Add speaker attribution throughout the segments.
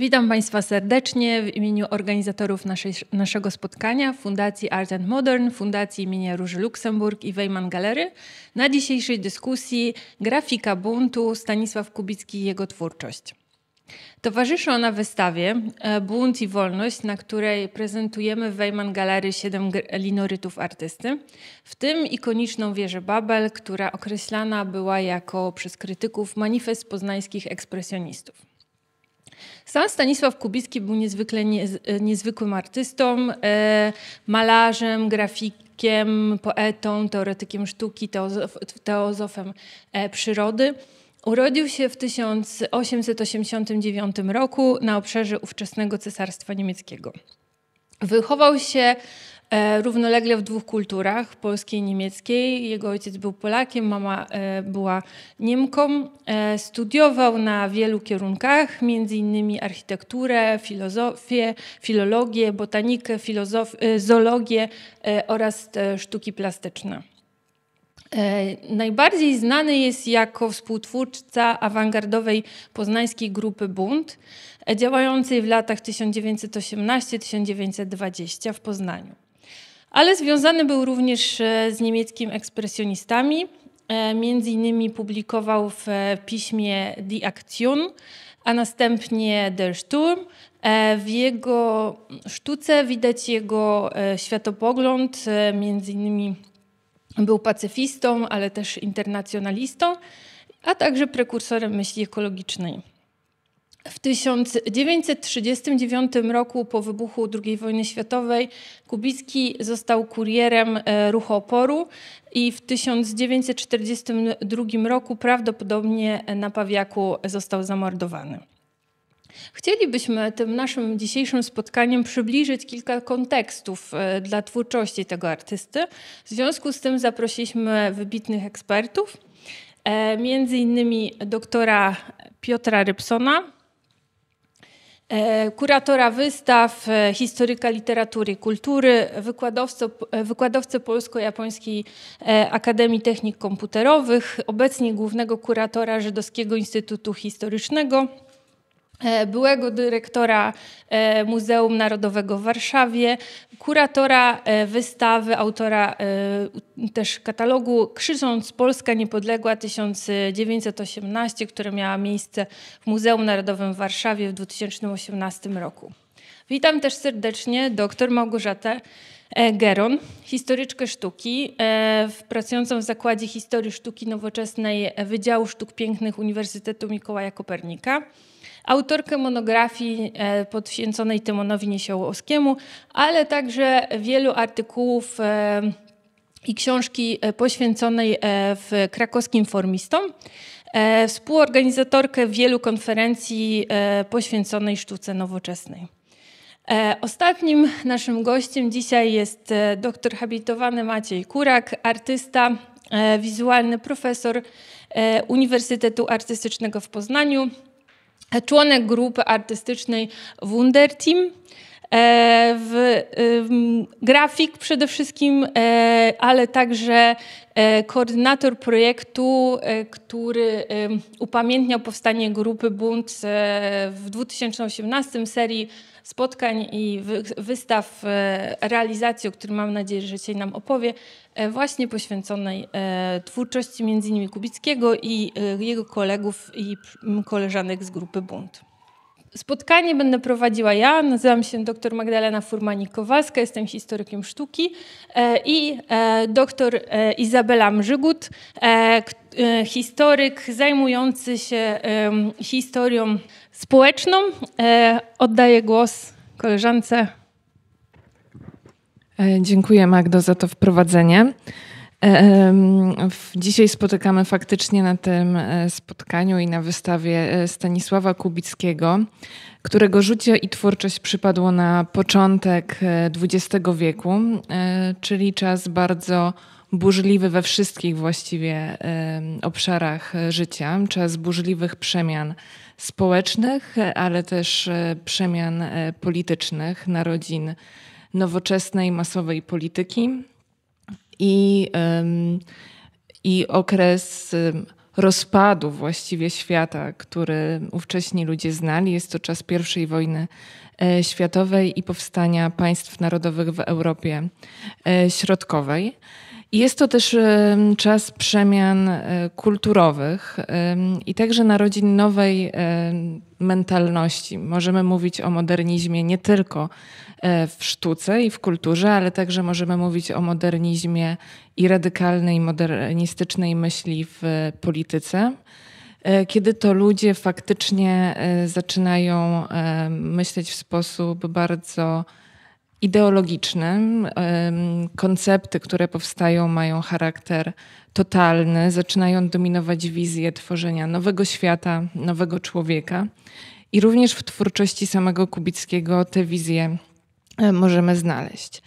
Speaker 1: Witam Państwa serdecznie w imieniu organizatorów naszej, naszego spotkania Fundacji Art and Modern, Fundacji imienia Róży Luksemburg i WeiMan Galery na dzisiejszej dyskusji Grafika Buntu Stanisław Kubicki i jego twórczość. Towarzyszy ona wystawie e, Bunt i Wolność, na której prezentujemy w Weiman Galery siedem linorytów artysty, w tym ikoniczną wieżę Babel, która określana była jako przez krytyków manifest poznańskich ekspresjonistów. Sam Stanisław Kubicki był niezwykle e, niezwykłym artystą, e, malarzem, grafikiem, poetą, teoretykiem sztuki, teozof, teozofem e, przyrody. Urodził się w 1889 roku na obszarze ówczesnego Cesarstwa Niemieckiego. Wychował się E, równolegle w dwóch kulturach, polskiej i niemieckiej. Jego ojciec był Polakiem, mama e, była Niemką. E, studiował na wielu kierunkach, między innymi architekturę, filozofię, filologię, botanikę, filozof- zoologię oraz sztuki plastyczne. Najbardziej znany jest jako współtwórca awangardowej poznańskiej grupy Bunt, działającej w latach 1918-1920 w Poznaniu ale związany był również e, z niemieckimi ekspresjonistami. E, między innymi publikował w e, piśmie Die Aktion, a następnie Der Sturm. W jego sztuce widać jego światopogląd, między innymi był pacyfistą, ale też internacjonalistą, a także prekursorem myśli ekologicznej. W 1939 roku po wybuchu II wojny światowej Kubicki został kurierem e, ruchu oporu i w 1942 roku prawdopodobnie na Pawiaku został zamordowany. Chcielibyśmy tym naszym dzisiejszym spotkaniem przybliżyć kilka kontekstów e, dla twórczości tego artysty. W związku z tym zaprosiliśmy wybitnych ekspertów, e, między innymi doktora Piotra Rybsona, E, kuratora wystaw, e, historyka literatury i kultury, wykładowcę, e, wykładowcę Polsko-Japońskiej Akademii Technik Komputerowych, obecnie głównego kuratora Żydowskiego Instytutu Historycznego. E, byłego dyrektora e, Muzeum Narodowego w Warszawie, kuratora e, wystawy, autora też katalogu Krzycząc Polska Niepodległa 1918, która miała miejsce w Muzeum Narodowym w Warszawie w 2018 roku. Witam też serdecznie dr Małgorzatę Geron, historyczkę sztuki, pracującą w Zakładzie Historii Sztuki Nowoczesnej Wydziału Sztuk Pięknych Uniwersytetu Mikołaja Kopernika autorkę monografii e, poświęconej Tymonowi Niesiołowskiemu, ale także wielu artykułów e, i książki e, poświęconej w krakowskim formistom, współorganizatorkę wielu konferencji poświęconej sztuce nowoczesnej. Ostatnim naszym gościem dzisiaj jest doktor habilitowany Maciej Kurak, artysta, wizualny profesor Uniwersytetu Artystycznego w Poznaniu, członek grupy artystycznej Wunder Team. E, w, grafik przede wszystkim, e, ale także e, koordynator projektu, e, który upamiętniał powstanie grupy Bunt e, w 2018 serii spotkań i wystaw, e, realizacji, o których mam nadzieję, że dzisiaj nam opowie, e, właśnie poświęconej e, twórczości między innymi Kubickiego i jego kolegów i koleżanek z grupy Bunt. Spotkanie będę prowadziła ja, nazywam się dr Magdalena furmani kowalska jestem historykiem sztuki i dr Izabela Mrzygut, E, historyk zajmujący się e, historią społeczną. E, oddaję głos koleżance.
Speaker 2: Dziękuję Magdo za to wprowadzenie. Dzisiaj spotykamy faktycznie na tym spotkaniu i na wystawie Stanisława Kubickiego, którego życie i twórczość przypadło na początek XX wieku, czyli czas bardzo burzliwy we wszystkich właściwie obszarach e, życia, czas burzliwych przemian społecznych, ale też e, przemian e, politycznych, narodzin nowoczesnej, masowej polityki i, i okres rozpadu właściwie świata, który ówcześni ludzie znali. Jest to czas I wojny światowej i powstania państw narodowych w Europie Środkowej. Jest to też czas przemian e, kulturowych i także narodzin nowej mentalności. Możemy mówić o modernizmie nie tylko e, w sztuce i w kulturze, ale także możemy mówić o modernizmie i radykalnej, modernistycznej myśli w polityce e, kiedy to ludzie faktycznie zaczynają myśleć w sposób bardzo ideologicznym. Koncepty, które powstają, mają charakter totalny, zaczynają dominować wizje tworzenia nowego świata, nowego człowieka. I również w twórczości samego Kubickiego te wizje e, możemy znaleźć.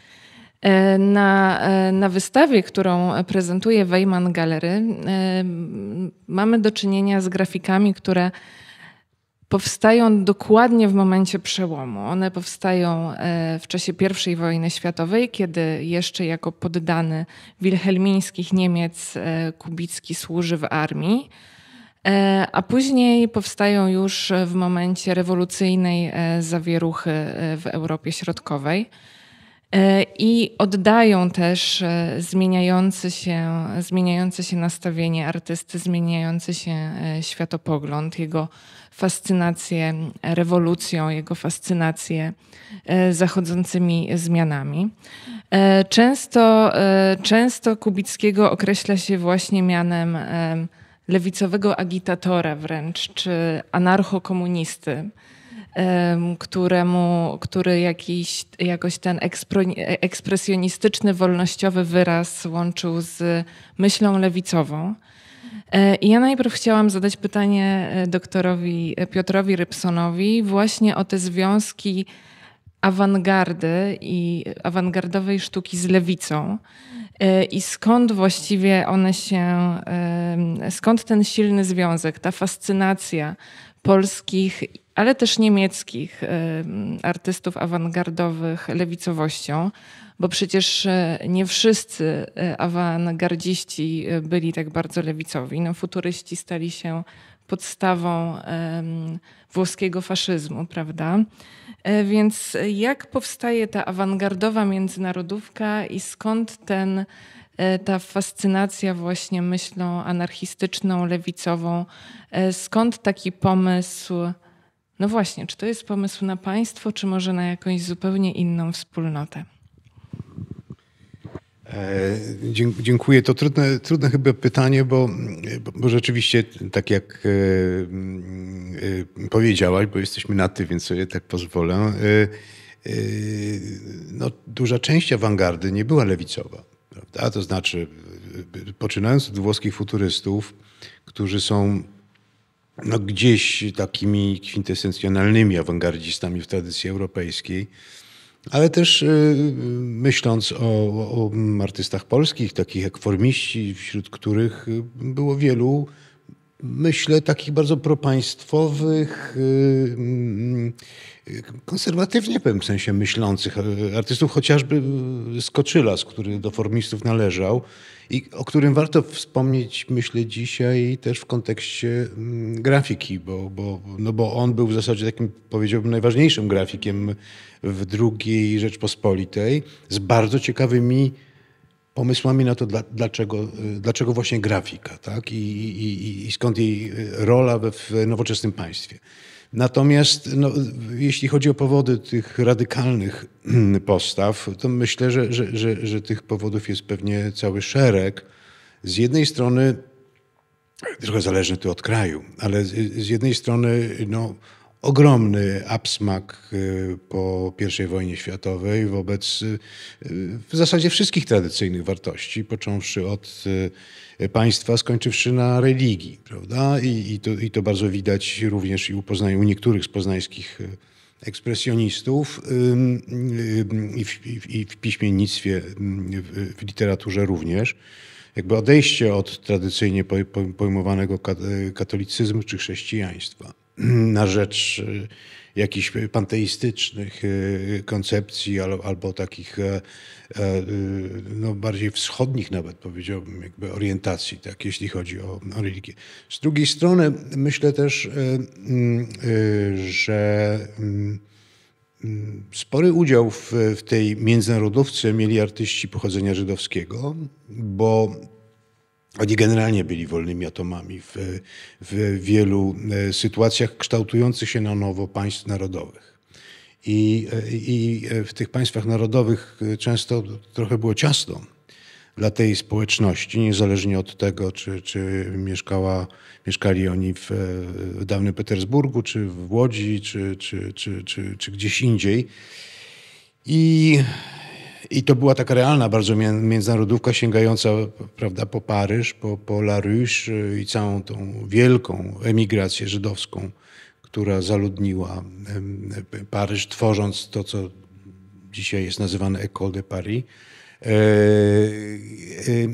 Speaker 2: E, na, e, na wystawie, którą prezentuje Weiman Gallery, mamy do czynienia z grafikami, które powstają dokładnie w momencie przełomu. One powstają e, w czasie I wojny światowej, kiedy jeszcze jako poddany wilhelmińskich Niemiec e, Kubicki służy w armii. E, a później powstają już w momencie rewolucyjnej zawieruchy w Europie Środkowej i oddają też zmieniający się, zmieniające się nastawienie artysty, zmieniający się światopogląd, jego fascynację rewolucją, jego fascynację e, zachodzącymi zmianami. E, często, e, często Kubickiego określa się właśnie mianem lewicowego agitatora wręcz, czy anarchokomunisty, któremu, który jakiś, jakoś ten ekspro, ekspresjonistyczny, wolnościowy wyraz łączył z myślą lewicową. E, ja najpierw chciałam zadać pytanie e, doktorowi e, Piotrowi Rybsonowi właśnie o te związki awangardy i awangardowej sztuki z lewicą. I skąd właściwie one się, skąd ten silny związek, ta fascynacja polskich, ale też niemieckich artystów awangardowych lewicowością, bo przecież e, nie wszyscy e, awangardziści e, byli tak bardzo lewicowi. No, futuryści stali się podstawą włoskiego faszyzmu, prawda? Więc jak powstaje ta awangardowa międzynarodówka i skąd ten E, ta fascynacja właśnie myślą anarchistyczną, lewicową. E, skąd taki pomysł? No właśnie, czy to jest pomysł na państwo, czy może na jakąś zupełnie inną wspólnotę?
Speaker 3: E, dziękuję. To trudne, trudne chyba pytanie, bo, bo rzeczywiście, tak jak powiedziałaś, bo jesteśmy na ty, więc sobie tak pozwolę, no, duża część awangardy nie była lewicowa. Prawda? To znaczy, poczynając od włoskich futurystów, którzy są no, gdzieś takimi kwintesencjonalnymi awangardzistami w tradycji europejskiej, ale też y, myśląc o, o, artystach polskich, takich jak formiści, wśród których było wielu myślę, takich bardzo propaństwowych, y, mm, y, konserwatywnie pewnym sensie myślących artystów, chociażby Skoczylas, który do formistów należał i o którym warto wspomnieć, myślę, dzisiaj też w kontekście mm, grafiki, bo, bo, no bo on był w zasadzie takim, powiedziałbym, najważniejszym grafikiem w II Rzeczpospolitej z bardzo ciekawymi pomysłami na to, dlaczego, y, dlaczego właśnie grafika tak? I, i, i skąd jej y, rola w nowoczesnym państwie. Natomiast no, jeśli chodzi o powody tych radykalnych mm, postaw, to myślę, że, że, że, że tych powodów jest pewnie cały szereg. Z jednej strony, trochę zależy to od kraju, ale z, z jednej strony no, ogromny absmak y, po I wojnie światowej wobec y, w zasadzie wszystkich tradycyjnych wartości, począwszy od y, państwa, skończywszy na religii, prawda? I, i, to, i to bardzo widać również i u, Poznań, u niektórych z poznańskich ekspresjonistów i w, i w piśmiennictwie, w literaturze również jakby odejście od tradycyjnie pojmowanego katolicyzmu czy chrześcijaństwa na rzecz y, jakichś panteistycznych y, koncepcji albo takich e, e, y, no, bardziej wschodnich nawet powiedziałbym jakby orientacji, tak, jeśli chodzi o, o religię. Z drugiej strony myślę też, że mm, mm, spory udział w, w tej międzynarodowce mieli artyści pochodzenia żydowskiego, bo oni generalnie byli wolnymi atomami w, w wielu e, sytuacjach kształtujących się na nowo państw narodowych. I, e, I e, w tych państwach narodowych często trochę było ciasno dla tej społeczności, niezależnie od tego, czy, czy mieszkała, mieszkali oni w, w dawnym Petersburgu, czy w Łodzi, czy, czy, czy, czy, czy gdzieś indziej. I i to była taka realna bardzo międzynarodówka sięgająca prawda, po Paryż, po, po La Ruche y, i całą tą wielką emigrację żydowską, która zaludniła Paryż, tworząc to, co dzisiaj jest nazywane École de Paris. E, y, y,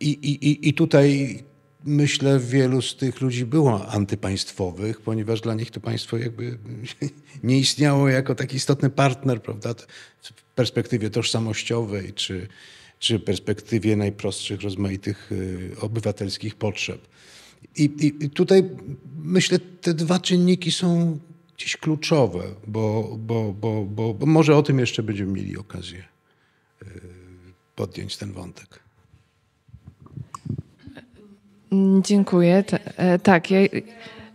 Speaker 3: I, i, i tutaj myślę, wielu z tych ludzi było antypaństwowych, ponieważ dla nich to państwo jakby nie istniało jako taki istotny partner, prawda? W perspektywie tożsamościowej czy, czy perspektywie najprostszych, rozmaitych y, obywatelskich potrzeb. I, i, I, tutaj myślę, te dwa czynniki są gdzieś kluczowe, bo, bo, bo, bo, bo może o tym jeszcze będziemy mieli okazję y, podjąć ten wątek.
Speaker 2: Mm, dziękuję. E, tak, ja,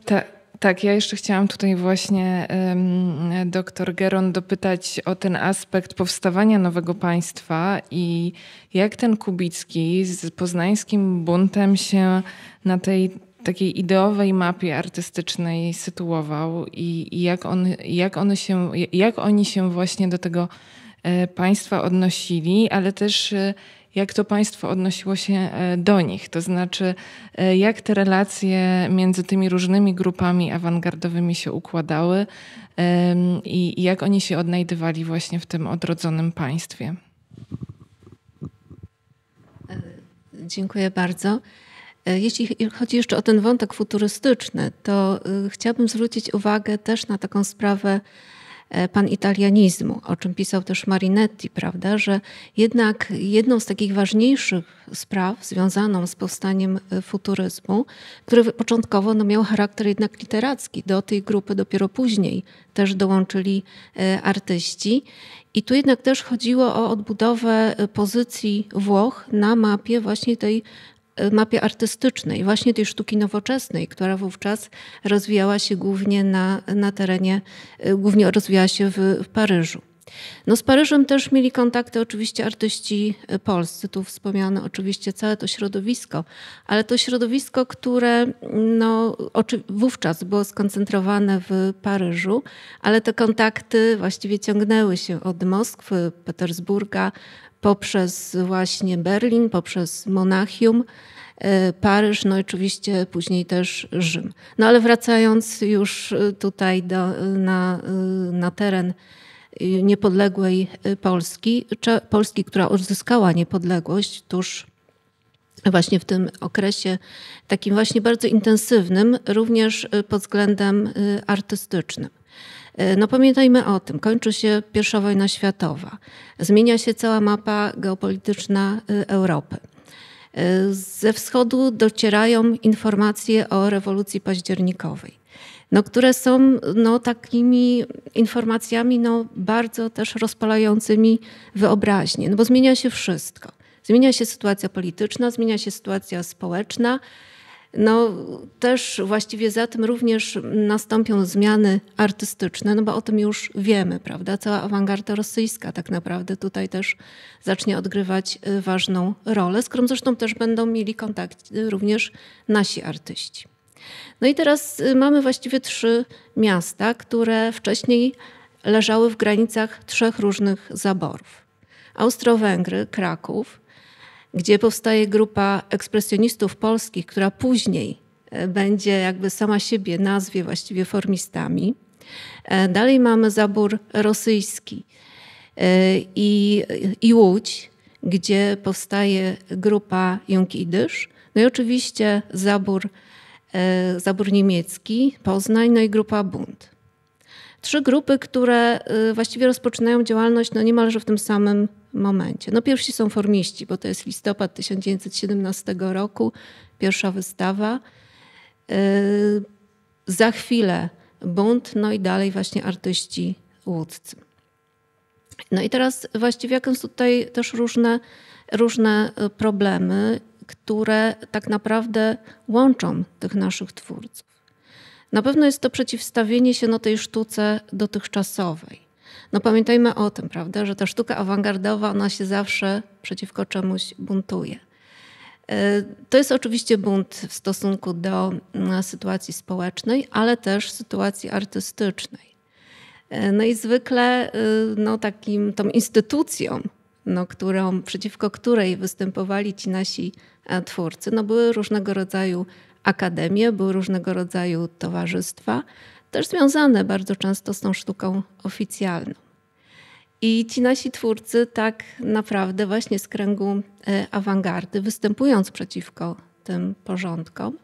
Speaker 2: ta, tak, ja jeszcze chciałam tutaj właśnie um, doktor Geron dopytać o ten aspekt powstawania nowego państwa i jak ten Kubicki z poznańskim buntem się na tej takiej ideowej mapie artystycznej sytuował i, i jak, on, jak, on się, jak oni się właśnie do tego e, państwa odnosili, ale też e, jak to państwo odnosiło się e, do nich, to znaczy e, jak te relacje między tymi różnymi grupami awangardowymi się układały i jak oni się odnajdywali właśnie w tym odrodzonym państwie.
Speaker 4: E, dziękuję bardzo. Jeśli chodzi jeszcze o ten wątek futurystyczny, to chciałabym zwrócić uwagę też na taką sprawę E, panitalianizmu, o czym pisał też Marinetti, prawda, że jednak jedną z takich ważniejszych spraw związaną z powstaniem e, futuryzmu, który początkowo no, miał charakter jednak literacki, do tej grupy dopiero później też dołączyli e, artyści. I tu jednak też chodziło o odbudowę pozycji Włoch na mapie właśnie tej mapie artystycznej, właśnie tej sztuki nowoczesnej, która wówczas rozwijała się głównie na, na terenie, y, głównie rozwijała się w, w Paryżu. No z Paryżem też mieli kontakty oczywiście artyści y, polscy, tu wspomniano oczywiście całe to środowisko, ale to środowisko, które no, wówczas było skoncentrowane w Paryżu, ale te kontakty właściwie ciągnęły się od Moskwy, Petersburga, poprzez właśnie Berlin, poprzez Monachium, e, Paryż, no i oczywiście później też Rzym. No ale wracając już e, tutaj do, e, na, na teren niepodległej Polski, Polski, która odzyskała niepodległość tuż właśnie w tym okresie takim właśnie bardzo intensywnym, również pod względem artystycznym. No pamiętajmy o tym, kończy się pierwsza wojna światowa, zmienia się cała mapa geopolityczna y, Europy. Y, ze wschodu docierają informacje o rewolucji październikowej no, które są no, takimi informacjami no, bardzo też rozpalającymi wyobraźnię, no bo zmienia się wszystko. Zmienia się sytuacja polityczna, zmienia się sytuacja społeczna, no też właściwie za tym również nastąpią zmiany artystyczne, no bo o tym już wiemy, prawda? Cała awangarda rosyjska tak naprawdę tutaj też zacznie odgrywać y, ważną rolę, z którą zresztą też będą mieli kontakt y, również nasi artyści. No i teraz y, mamy właściwie trzy miasta, które wcześniej leżały w granicach trzech różnych zaborów. Austro-Węgry, Kraków, gdzie powstaje grupa ekspresjonistów polskich, która później e, będzie jakby sama siebie nazwie właściwie formistami. E, dalej mamy zabór rosyjski e, i, i Łódź, gdzie powstaje grupa Jungidysz. No i oczywiście zabór, zabór niemiecki, Poznań, no i grupa Bund. Trzy grupy, które właściwie rozpoczynają działalność no niemalże w tym samym momencie. No pierwsi są formiści, bo to jest listopad 1917 roku, pierwsza wystawa. Yy, za chwilę bunt, no i dalej właśnie artyści łódzcy. No i teraz właściwie jakąś są tutaj też różne, różne y, problemy, które tak naprawdę łączą tych naszych twórców. Na pewno jest to przeciwstawienie się no tej sztuce dotychczasowej. No pamiętajmy o tym, prawda, że ta sztuka awangardowa, ona się zawsze przeciwko czemuś buntuje. Y, to jest oczywiście bunt w stosunku do mm, sytuacji społecznej, ale też sytuacji artystycznej. Y, no i zwykle y, no, takim, tą instytucją, no, którą, przeciwko której występowali ci nasi e, twórcy, no, były różnego rodzaju akademie, były różnego rodzaju towarzystwa, też związane bardzo często z tą sztuką oficjalną. I ci nasi twórcy tak naprawdę właśnie z kręgu e, awangardy, występując przeciwko tym porządkom,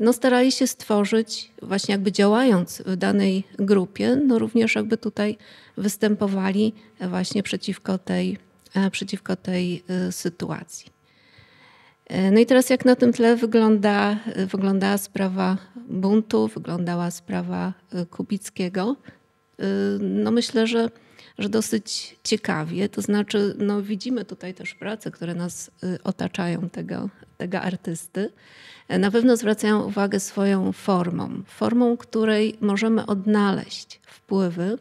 Speaker 4: no starali się stworzyć, właśnie jakby działając w danej grupie, no również jakby tutaj występowali właśnie przeciwko tej, e, przeciwko tej e, sytuacji. E, no i teraz jak na tym tle wygląda, e, wyglądała sprawa buntu, wyglądała sprawa e, Kubickiego? No myślę, że, że dosyć ciekawie. To znaczy no widzimy tutaj też prace, które nas otaczają tego, tego artysty. Na pewno zwracają uwagę swoją formą. Formą, której możemy odnaleźć wpływy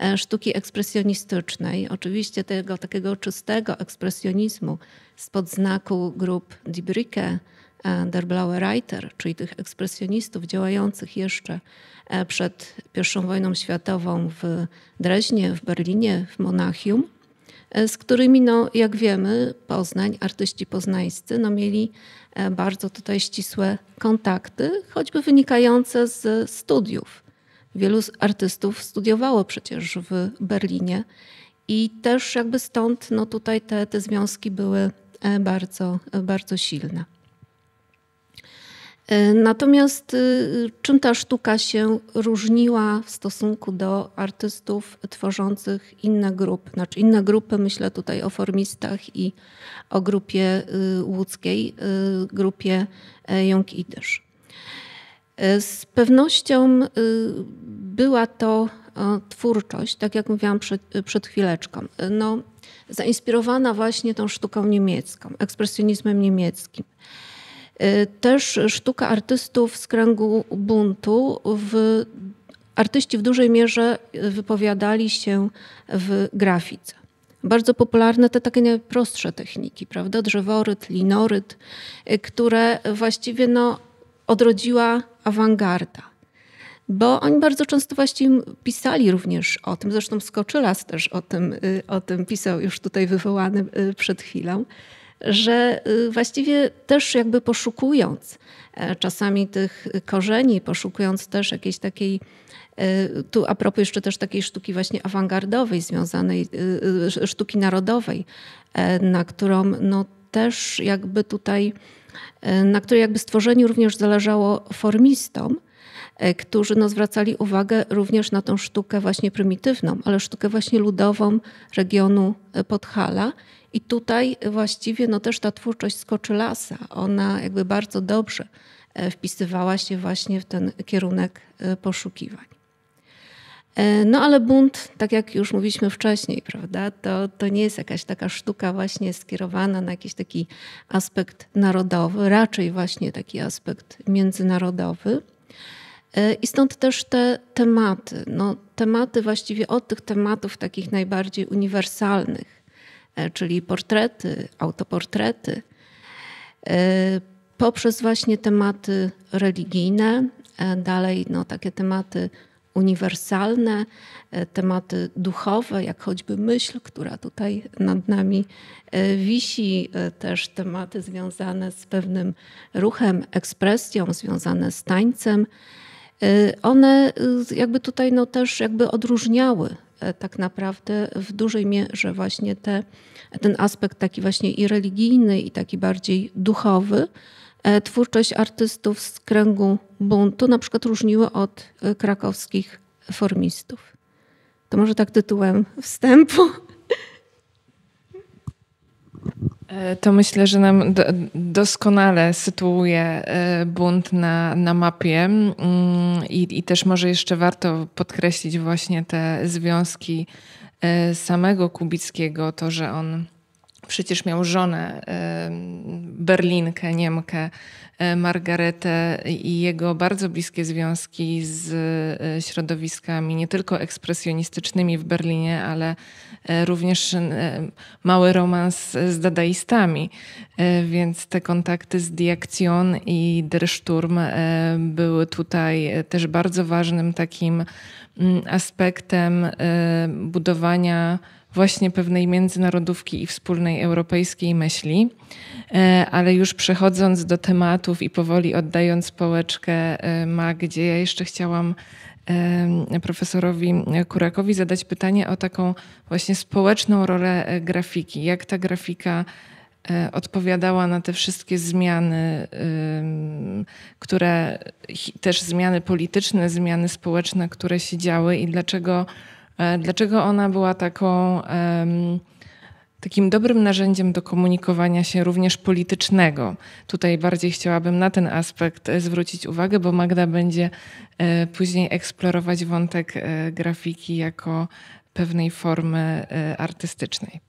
Speaker 4: E, sztuki ekspresjonistycznej, oczywiście tego takiego czystego ekspresjonizmu spod znaku grup Die Brücke, Der Blaue Reiter, czyli tych ekspresjonistów działających jeszcze e, przed I wojną światową w Dreźnie, w Berlinie, w Monachium, e, z którymi, no, jak wiemy, Poznań, artyści poznańscy no, mieli bardzo tutaj ścisłe kontakty, choćby wynikające z studiów Wielu z artystów studiowało przecież w Berlinie i też jakby stąd no tutaj te, te związki były e, bardzo, e, bardzo silne. E, natomiast y, czym ta sztuka się różniła w stosunku do artystów tworzących inne grupy? Znaczy inne grupy, myślę tutaj o formistach i o grupie y, łódzkiej, y, grupie Young Idysz. Y, z pewnością y, była to twórczość, tak jak mówiłam przed, y, przed chwileczką. No, zainspirowana właśnie tą sztuką niemiecką, ekspresjonizmem niemieckim. Też sztuka artystów z kręgu buntu. W, artyści w dużej mierze wypowiadali się w grafice. Bardzo popularne te takie najprostsze techniki, prawda? Drzeworyt, linoryt, które właściwie no, odrodziła awangarda. Bo oni bardzo często właśnie pisali również o tym, zresztą Skoczylas też o tym, y, o tym pisał, już tutaj wywołany y, przed chwilą, że y, właściwie też jakby poszukując e, czasami tych korzeni, poszukując też jakiejś takiej, tu a propos jeszcze też takiej sztuki właśnie awangardowej, związanej, sztuki narodowej, e, na którą no też jakby tutaj E, na której jakby stworzeniu również zależało formistom, e, którzy no, zwracali uwagę również na tą sztukę właśnie prymitywną, ale sztukę właśnie ludową regionu e, Podhala. I tutaj właściwie no, też ta twórczość Skoczylasa, ona jakby bardzo dobrze wpisywała się właśnie w ten kierunek poszukiwań. E, no ale bunt, tak jak już mówiliśmy wcześniej, prawda, to, to nie jest jakaś taka sztuka właśnie skierowana na jakiś taki aspekt narodowy, raczej właśnie taki aspekt międzynarodowy. E, I stąd też te tematy, no, tematy właściwie od tych tematów takich najbardziej uniwersalnych, e, czyli portrety, autoportrety, poprzez właśnie tematy religijne, dalej no, takie tematy uniwersalne, e, tematy duchowe, jak choćby myśl, która tutaj nad nami e, wisi, e, też tematy związane z pewnym ruchem, ekspresją, związane z tańcem. One jakby tutaj no też jakby odróżniały tak naprawdę w dużej mierze właśnie te, ten aspekt taki właśnie i religijny, i taki bardziej duchowy E, twórczość artystów z kręgu buntu na przykład różniły od e, krakowskich formistów. To może tak tytułem wstępu.
Speaker 2: E, to myślę, że nam doskonale sytuuje bunt na, na mapie mm, I, i też może jeszcze warto podkreślić właśnie te związki samego Kubickiego, to, że on przecież miał żonę Berlinkę, Niemkę, e, Margaretę i jego bardzo bliskie związki z e, środowiskami nie tylko ekspresjonistycznymi w Berlinie, ale e, również mały romans z dadaistami. Więc te kontakty z Diaktion i Der Sturm były tutaj też bardzo ważnym takim mm, aspektem budowania właśnie pewnej międzynarodówki i wspólnej europejskiej myśli. E, ale już przechodząc do tematów i powoli oddając pałeczkę e, Magdzie, ja jeszcze chciałam e, profesorowi Kurakowi zadać pytanie o taką właśnie społeczną rolę grafiki. Jak ta grafika odpowiadała na te wszystkie zmiany, które też zmiany polityczne, zmiany społeczne, które się działy i dlaczego E, dlaczego ona była taką, takim dobrym narzędziem do komunikowania się również politycznego? Tutaj bardziej chciałabym na ten aspekt e, zwrócić uwagę, bo Magda będzie e, później eksplorować wątek grafiki jako pewnej formy artystycznej.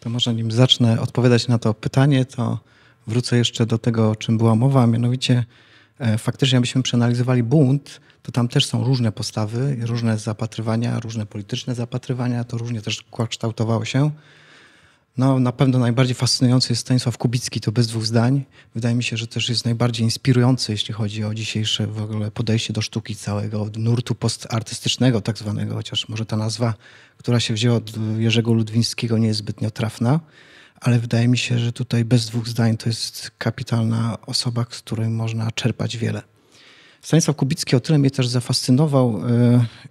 Speaker 5: To może nim zacznę odpowiadać na to pytanie, to wrócę jeszcze do tego, o czym była mowa, mianowicie faktycznie, abyśmy przeanalizowali bunt, to tam też są różne postawy, różne zapatrywania, różne polityczne zapatrywania, to różnie też kształtowało się. No, na pewno najbardziej fascynujący jest Stanisław Kubicki, to bez dwóch zdań. Wydaje mi się, że też jest najbardziej inspirujący, jeśli chodzi o dzisiejsze w ogóle podejście do sztuki całego nurtu postartystycznego tak zwanego, chociaż może ta nazwa, która się wzięła od Jerzego Ludwińskiego nie jest zbytnio trafna, ale wydaje mi się, że tutaj bez dwóch zdań to jest kapitalna osoba, z której można czerpać wiele. Stanisław Kubicki o tyle mnie też zafascynował. E,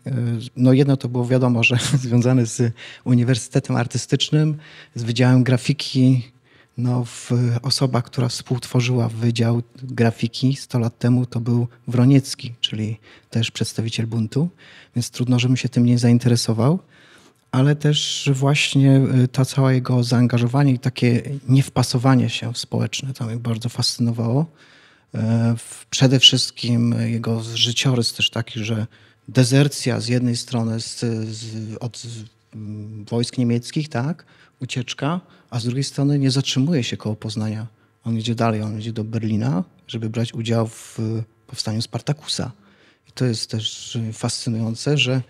Speaker 5: e, no jedno to było wiadomo, że związane z Uniwersytetem Artystycznym, z Wydziałem Grafiki. No, w, osoba, która współtworzyła Wydział Grafiki 100 lat temu to był Wroniecki, czyli też przedstawiciel buntu, więc trudno, żebym się tym nie zainteresował ale też właśnie e, to całe jego zaangażowanie i takie niewpasowanie się społeczne to mnie bardzo fascynowało. E, przede wszystkim jego życiorys też taki, że dezercja z jednej strony z, z, od mm, wojsk niemieckich, tak, ucieczka, a z drugiej strony nie zatrzymuje się koło Poznania. On idzie dalej, on idzie do Berlina, żeby brać udział w powstaniu Spartakusa. I to jest też fascynujące, że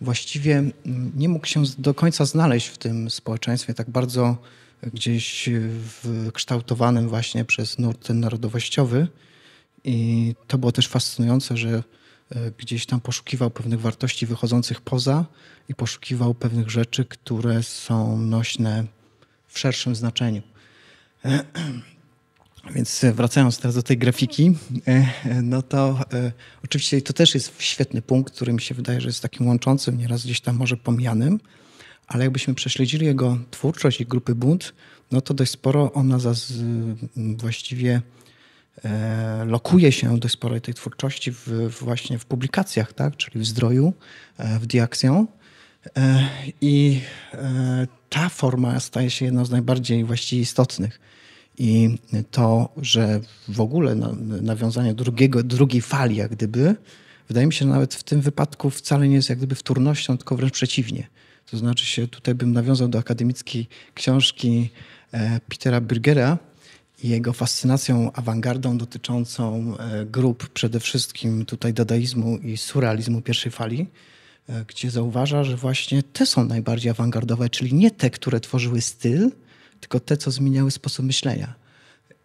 Speaker 5: właściwie mm, nie mógł się do końca znaleźć w tym społeczeństwie tak bardzo gdzieś kształtowanym właśnie przez nurt ten narodowościowy. I to było też fascynujące, że e, gdzieś tam poszukiwał pewnych wartości wychodzących poza i poszukiwał pewnych rzeczy, które są nośne w szerszym znaczeniu. Więc e, wracając teraz do tej grafiki, e, no to oczywiście to też jest świetny punkt, który mi się wydaje, że jest takim łączącym, nieraz gdzieś tam może pomijanym, ale jakbyśmy prześledzili jego twórczość i grupy bunt, no to dość sporo ona właściwie e, lokuje się dość sporo tej twórczości w, właśnie w publikacjach, tak? czyli w zdroju, e, w Diaction. E, I e, ta forma staje się jedną z najbardziej właściwie istotnych. I to, że w ogóle nawiązanie drugiego, drugiej fali, jak gdyby, wydaje mi się, że nawet w tym wypadku wcale nie jest jak gdyby wtórnością, tylko wręcz przeciwnie to znaczy się, tutaj bym nawiązał do akademickiej książki e, Petera Burgera i jego fascynacją awangardą dotyczącą e, grup, przede wszystkim tutaj dadaizmu i surrealizmu pierwszej fali, e, gdzie zauważa, że właśnie te są najbardziej awangardowe, czyli nie te, które tworzyły styl, tylko te, co zmieniały sposób myślenia.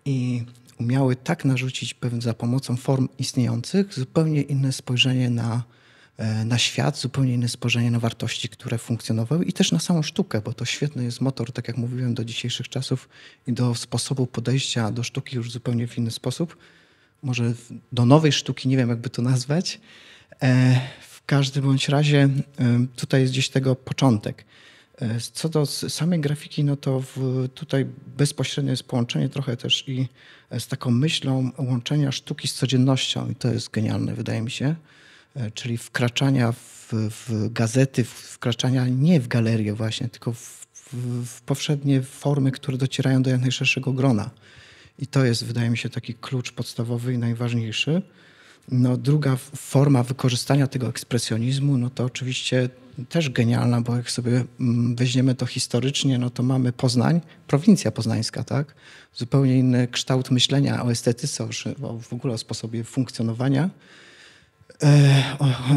Speaker 5: I umiały tak narzucić pewien, za pomocą form istniejących zupełnie inne spojrzenie na E, na świat, zupełnie inne spojrzenie na wartości, które funkcjonowały i też na samą sztukę, bo to świetny jest motor, tak jak mówiłem, do dzisiejszych czasów i do sposobu podejścia do sztuki już zupełnie w inny sposób. Może do nowej sztuki, nie wiem jakby to nazwać. E, w każdym bądź razie e, tutaj jest gdzieś tego początek. Co do samej grafiki, no to w, tutaj bezpośrednio jest połączenie trochę też i z taką myślą łączenia sztuki z codziennością i to jest genialne, wydaje mi się. E, czyli wkraczania w, w gazety, wkraczania nie w galerię właśnie, tylko w, w, w powszednie formy, które docierają do jak najszerszego grona. I to jest, wydaje mi się, taki klucz podstawowy i najważniejszy. No, druga forma wykorzystania tego ekspresjonizmu, no to oczywiście też genialna, bo jak sobie mm, weźmiemy to historycznie, no to mamy Poznań, prowincja poznańska, tak? Zupełnie inny kształt myślenia o estetyce, o, w ogóle o sposobie funkcjonowania. E, e,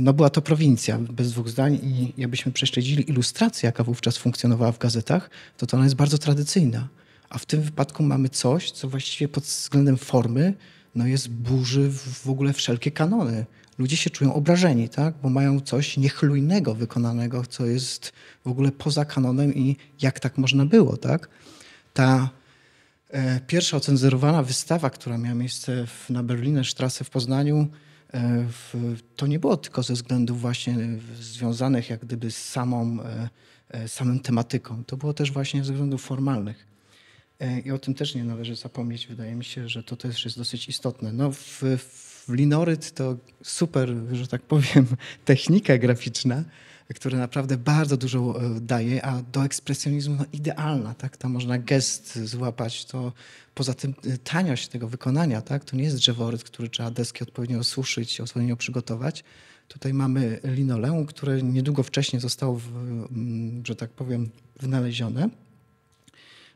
Speaker 5: no była to prowincja, bez dwóch zdań i jakbyśmy prześledzili ilustrację, jaka wówczas funkcjonowała w gazetach, to, to ona jest bardzo tradycyjna. A w tym wypadku mamy coś, co właściwie pod względem formy no jest burzy w ogóle wszelkie kanony. Ludzie się czują obrażeni, tak? bo mają coś niechlujnego wykonanego, co jest w ogóle poza kanonem i jak tak można było. Tak? Ta e, pierwsza ocenzurowana wystawa, która miała miejsce w, na Berlinę Strasse w Poznaniu, E, to nie było tylko ze względów właśnie związanych jak gdyby z samą, e, e, samym tematyką. To było też właśnie ze względów formalnych. I o tym też nie należy zapomnieć. Wydaje mi się, że to też jest dosyć istotne. No, w, w Linoryt to super, że tak powiem, technika graficzna, które naprawdę bardzo dużo e, daje, a do ekspresjonizmu no, idealna, tak? Tam można gest złapać, to poza tym e, taniość tego wykonania, tak? To nie jest drzeworyt, który trzeba deski odpowiednio osuszyć, odpowiednio przygotować. Tutaj mamy linoleum, które niedługo wcześniej zostało, w, mm, że tak powiem, wynalezione.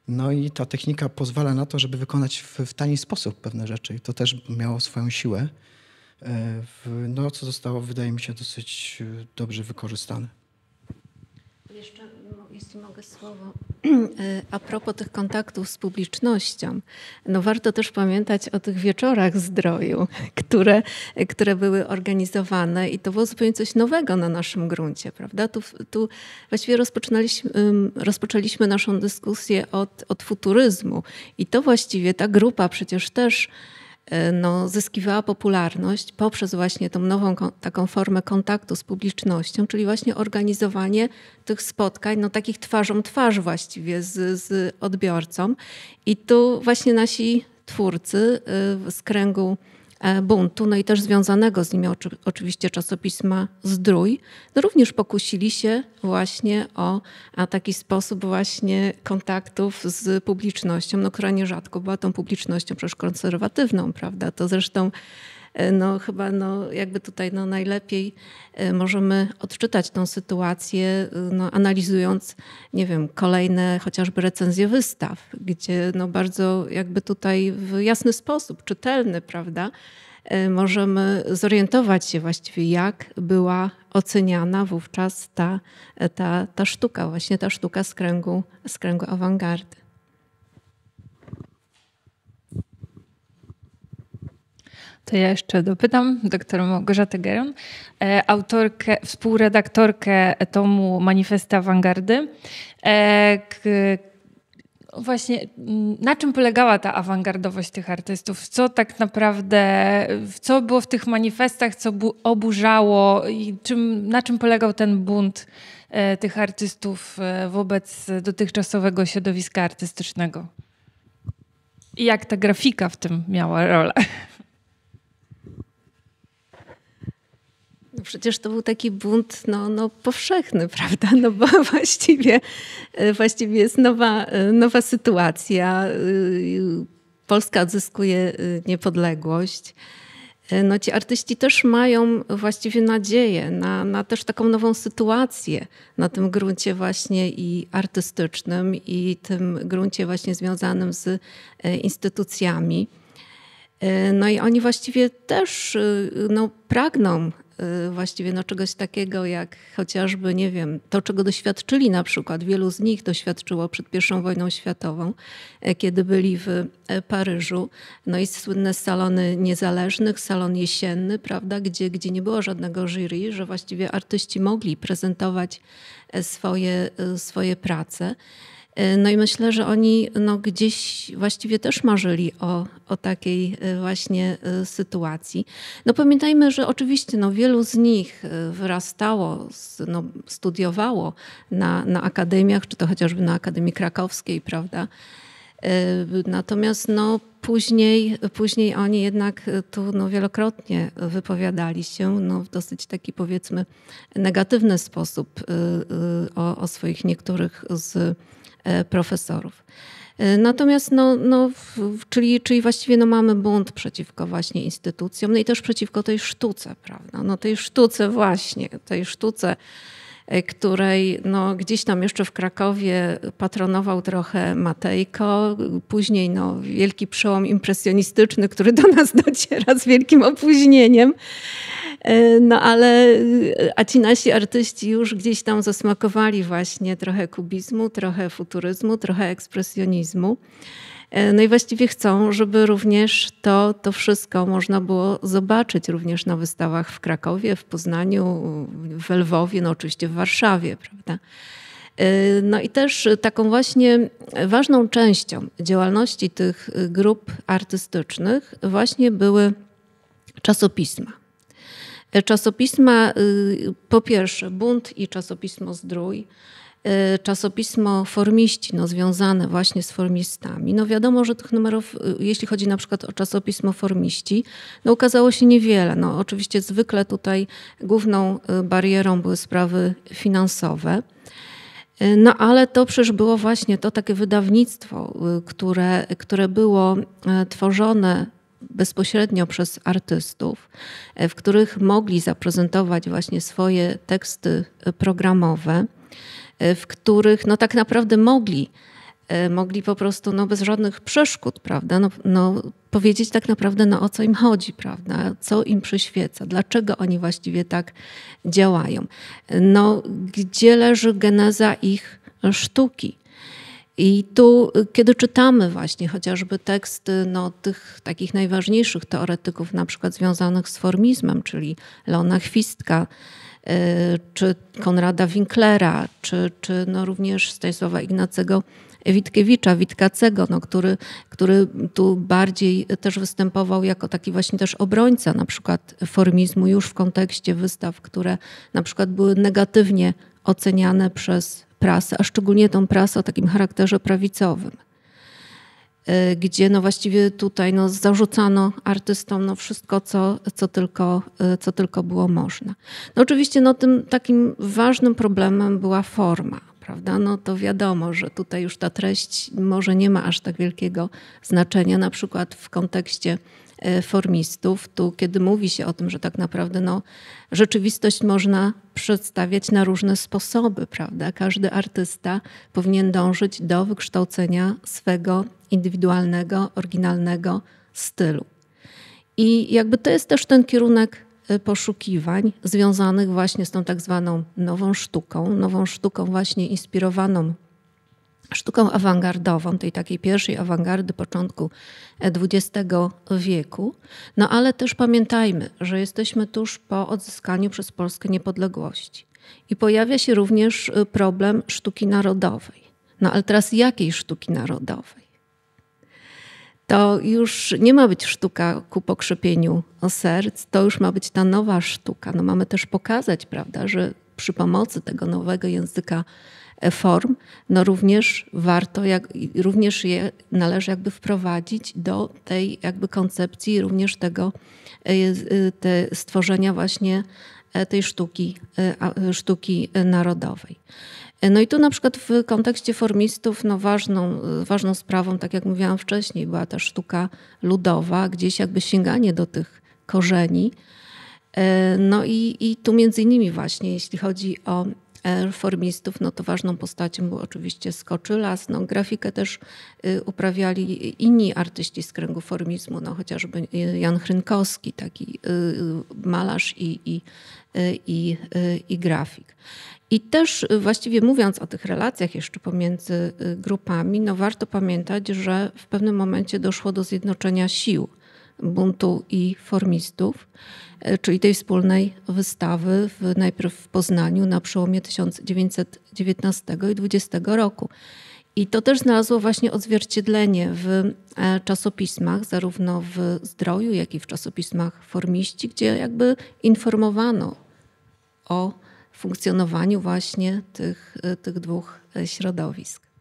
Speaker 5: No i ta technika pozwala na to, żeby wykonać w, w tani sposób pewne rzeczy. I to też miało swoją siłę no, co zostało, wydaje mi się, dosyć e, dobrze wykorzystane.
Speaker 4: Jeszcze, jeśli mogę słowo, e, a propos tych kontaktów z publicznością, no warto też pamiętać o tych wieczorach zdroju, które, które były organizowane i to było zupełnie coś nowego na naszym gruncie, prawda? Tu, tu właściwie rozpoczynaliśmy, rozpoczęliśmy naszą dyskusję od, od futuryzmu i to właściwie ta grupa przecież też E, no, zyskiwała popularność poprzez właśnie tą nową taką formę kontaktu z publicznością, czyli właśnie organizowanie tych spotkań, no takich twarzą twarz właściwie z, z odbiorcą. I tu właśnie nasi twórcy e, z kręgu E, buntu, no i też związanego z nimi oczywiście czasopisma Zdrój, no również pokusili się właśnie o taki sposób właśnie kontaktów z publicznością, no która nierzadko była tą publicznością przecież konserwatywną, prawda? To zresztą E, no chyba no, jakby tutaj no, najlepiej e, możemy odczytać tą sytuację, e, no, analizując, nie wiem, kolejne chociażby recenzje wystaw, gdzie no, bardzo jakby tutaj w jasny sposób, czytelny, prawda, możemy zorientować się właściwie, jak była oceniana wówczas ta, ta, ta sztuka, właśnie ta sztuka z kręgu, z kręgu awangardy.
Speaker 1: to ja jeszcze dopytam doktorę Małgorzatę Geron, e, autorkę, współredaktorkę tomu Manifesta Awangardy. E, no właśnie mm, na czym polegała ta awangardowość tych artystów? Co tak naprawdę, co było w tych manifestach, co oburzało i czym, na czym polegał ten bunt e, tych artystów wobec dotychczasowego środowiska artystycznego? I jak ta grafika w tym miała rolę?
Speaker 4: przecież to był taki bunt no, no, powszechny, prawda? No bo właściwie, e, właściwie jest nowa, e, nowa sytuacja. E, Polska odzyskuje niepodległość. No, ci artyści też mają właściwie nadzieję na, na też taką nową sytuację na tym gruncie właśnie i artystycznym, i tym gruncie właśnie związanym z instytucjami. No i oni właściwie też no, pragną Y, właściwie no, czegoś takiego jak chociażby, nie wiem, to czego doświadczyli na przykład, wielu z nich doświadczyło przed I wojną światową, e, kiedy byli w e, Paryżu. No i słynne salony niezależnych, salon jesienny, prawda, gdzie, gdzie nie było żadnego jury, że właściwie artyści mogli prezentować e, swoje, swoje prace. Y, no i myślę, że oni no, gdzieś właściwie też marzyli o, o takiej y, właśnie y, sytuacji. No pamiętajmy, że oczywiście no, wielu z nich wyrastało, no, studiowało na, na akademiach, czy to chociażby na Akademii Krakowskiej, prawda? Natomiast no, później, później oni jednak tu no, wielokrotnie wypowiadali się no, w dosyć taki powiedzmy negatywny sposób o, o swoich niektórych z E, profesorów. E, natomiast, no, no, czyli, czyli właściwie no, mamy bunt przeciwko właśnie instytucjom, no i też przeciwko tej sztuce, prawda? No, tej sztuce właśnie, tej sztuce, e, której no, gdzieś tam jeszcze w Krakowie patronował trochę Matejko, później no, wielki przełom impresjonistyczny, który do nas dociera z wielkim opóźnieniem. E, no ale, e, a ci nasi artyści już gdzieś tam zasmakowali właśnie trochę kubizmu, trochę futuryzmu, trochę ekspresjonizmu. E, no i właściwie chcą, żeby również to, to wszystko można było zobaczyć również na wystawach w Krakowie, w Poznaniu, w Lwowie, no oczywiście w Warszawie, prawda? No i też taką właśnie ważną częścią działalności tych grup artystycznych właśnie były czasopisma. Czasopisma, y, po pierwsze, Bunt i czasopismo Zdrój, y, czasopismo Formiści, no, związane właśnie z formistami. No wiadomo, że tych numerów, y, jeśli chodzi na przykład o czasopismo Formiści, no ukazało się niewiele. No oczywiście zwykle tutaj główną barierą były sprawy finansowe. No ale to przecież było właśnie to takie wydawnictwo, które, które było tworzone bezpośrednio przez artystów, e, w których mogli zaprezentować właśnie swoje teksty e, programowe, e, w których no tak naprawdę mogli mogli po prostu no, bez żadnych przeszkód, prawda, no, no, powiedzieć tak naprawdę no, o co im chodzi, prawda, co im przyświeca, dlaczego oni właściwie tak działają, no, gdzie leży geneza ich sztuki. I tu, kiedy czytamy właśnie chociażby teksty no, tych takich najważniejszych teoretyków, na przykład związanych z formizmem, czyli Leona Chwistka, y, czy Konrada Winklera, czy, czy no również Stanisława Ignacego Witkiewicza, Witkacego, no, który, który tu bardziej też występował jako taki właśnie też obrońca na przykład formizmu już w kontekście wystaw, które na przykład były negatywnie oceniane przez prasę, a szczególnie tą prasę o takim charakterze prawicowym, y, gdzie no właściwie tutaj no zarzucano artystom no wszystko, co, co, tylko, y, co tylko było można. No oczywiście no tym takim ważnym problemem była forma. Prawda? No to wiadomo, że tutaj już ta treść może nie ma aż tak wielkiego znaczenia, na przykład w kontekście E, formistów. Tu, kiedy mówi się o tym, że tak naprawdę no, rzeczywistość można przedstawiać na różne sposoby, prawda? Każdy artysta powinien dążyć do wykształcenia swego indywidualnego, oryginalnego stylu. I jakby to jest też ten kierunek e, poszukiwań związanych właśnie z tą tak zwaną nową sztuką, nową sztuką właśnie inspirowaną sztuką awangardową, tej takiej pierwszej awangardy początku XX e, wieku. No ale też pamiętajmy, że jesteśmy tuż po odzyskaniu przez Polskę niepodległości. I pojawia się również e, problem sztuki narodowej. No ale teraz jakiej sztuki narodowej? To już nie ma być sztuka ku pokrzepieniu serc, to już ma być ta nowa sztuka. No mamy też pokazać, prawda, że przy pomocy tego nowego języka E, form, no również warto, jak, również je należy jakby wprowadzić do tej jakby koncepcji również tego e, e, te stworzenia właśnie tej sztuki, sztuki narodowej. No i tu na przykład w kontekście formistów no ważną, ważną sprawą, tak jak mówiłam wcześniej, była ta sztuka ludowa, gdzieś jakby sięganie do tych korzeni. No i, i tu między innymi właśnie, jeśli chodzi o reformistów, no to ważną postacią był oczywiście Skoczylas. No, grafikę też y, uprawiali inni artyści z kręgu formizmu, no chociażby y, Jan Chrynkowski, taki y, malarz i, i, i, i grafik. I też właściwie mówiąc o tych relacjach jeszcze pomiędzy grupami, no warto pamiętać, że w pewnym momencie doszło do zjednoczenia sił buntu i formistów, e, czyli tej wspólnej wystawy w, najpierw w Poznaniu na przełomie 1919 i 20 roku. I to też znalazło właśnie odzwierciedlenie w e, czasopismach, zarówno w zdroju, jak i w czasopismach formiści, gdzie jakby informowano o funkcjonowaniu właśnie tych, e, tych dwóch środowisk.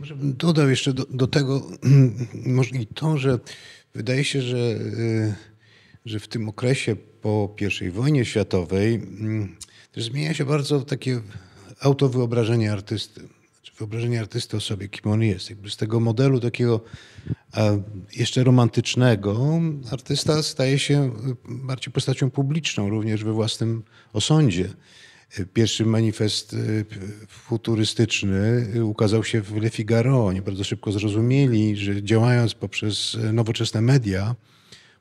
Speaker 3: Może bym dodał jeszcze do, do tego może i to, że wydaje się, że, y, że w tym okresie po I wojnie światowej mm, też zmienia się bardzo takie autowyobrażenie artysty. Znaczy, wyobrażenie artysty o sobie, kim on jest. Jakby z tego modelu takiego jeszcze romantycznego artysta staje się y, bardziej postacią publiczną, również we własnym osądzie. Pierwszy manifest y, futurystyczny ukazał się w Le Figaro. Oni bardzo szybko zrozumieli, że działając poprzez nowoczesne media,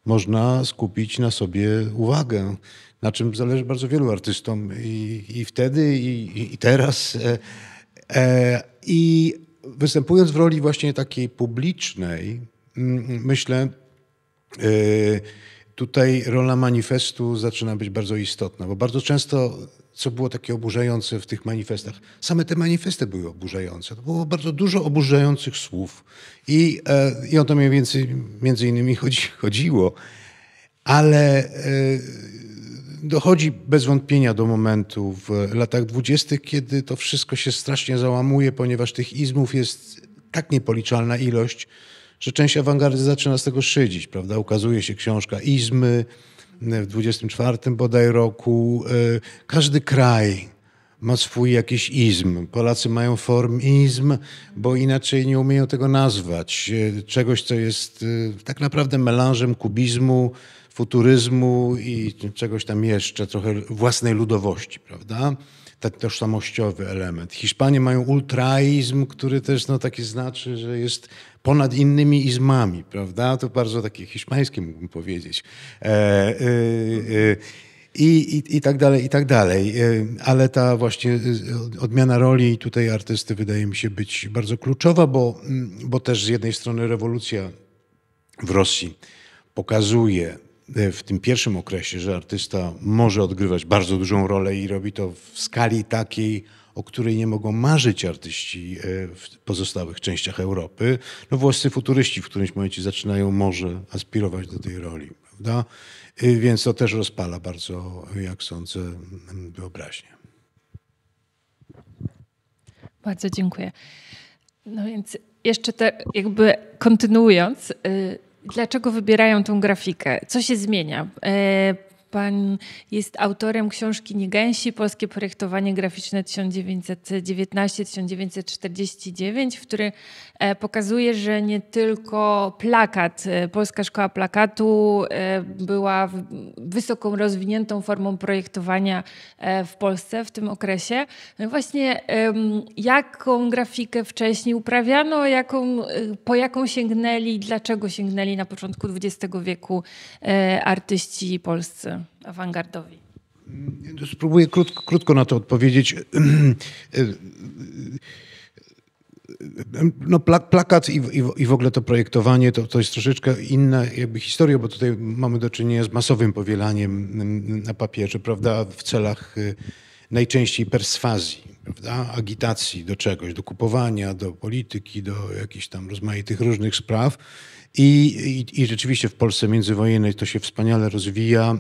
Speaker 3: można skupić na sobie uwagę, na czym zależy bardzo wielu artystom i, i wtedy, i, i teraz. E, e, I występując w roli właśnie takiej publicznej, mm, myślę, e, tutaj rola manifestu zaczyna być bardzo istotna, bo bardzo często co było takie oburzające w tych manifestach. Same te manifesty były oburzające. To było bardzo dużo oburzających słów i, e, i o to mniej więcej między innymi chodzi, chodziło. Ale e, dochodzi bez wątpienia do momentu w latach dwudziestych, kiedy to wszystko się strasznie załamuje, ponieważ tych izmów jest tak niepoliczalna ilość, że część awangardy zaczyna z tego szydzić, prawda? Ukazuje się książka Izmy, w 24 bodaj roku e, każdy kraj ma swój jakiś izm. Polacy mają formizm, bo inaczej nie umieją tego nazwać. E, czegoś, co jest e, tak naprawdę melanżem kubizmu, futuryzmu i czegoś tam jeszcze, trochę własnej ludowości, prawda? Ten tożsamościowy element. Hiszpanie mają ultraizm, który też no, taki znaczy, że jest ponad innymi izmami, prawda? To bardzo takie hiszpańskie mógłbym powiedzieć. E, e, e, I, i, I tak dalej, i tak dalej. Ale ta właśnie odmiana roli tutaj artysty wydaje mi się być bardzo kluczowa, bo, mm, bo też z jednej strony rewolucja w Rosji pokazuje w tym pierwszym okresie, że artysta może odgrywać bardzo dużą rolę i robi to w skali takiej, o której nie mogą marzyć artyści e, w pozostałych częściach Europy. No włoscy futuryści w którymś momencie zaczynają może aspirować do tej roli, prawda? E, więc to też rozpala bardzo, jak sądzę, wyobraźnię.
Speaker 1: Bardzo dziękuję. No więc jeszcze tak jakby kontynuując, y, Dlaczego wybierają tą grafikę? Co się zmienia? E, Pan jest autorem książki Niegęsi, polskie projektowanie graficzne 1919-1949, w e, pokazuje, że nie tylko plakat, e, Polska Szkoła Plakatu e, była wysoką, rozwiniętą formą projektowania w Polsce w tym okresie. No właśnie, jaką grafikę wcześniej uprawiano, jaką, po jaką sięgnęli, dlaczego sięgnęli na początku XX wieku artyści polscy? awangardowi?
Speaker 3: Mm, spróbuję krótko, krótko na to odpowiedzieć. No, plakat i, i, i, w ogóle to projektowanie to, to jest troszeczkę inna jakby historia, bo tutaj mamy do czynienia z masowym powielaniem mm, mm, na papierze, prawda, w celach y, najczęściej perswazji, prawda, agitacji do czegoś, do kupowania, do polityki, do jakichś tam rozmaitych różnych spraw. I, i, I rzeczywiście w Polsce międzywojennej to się wspaniale rozwija.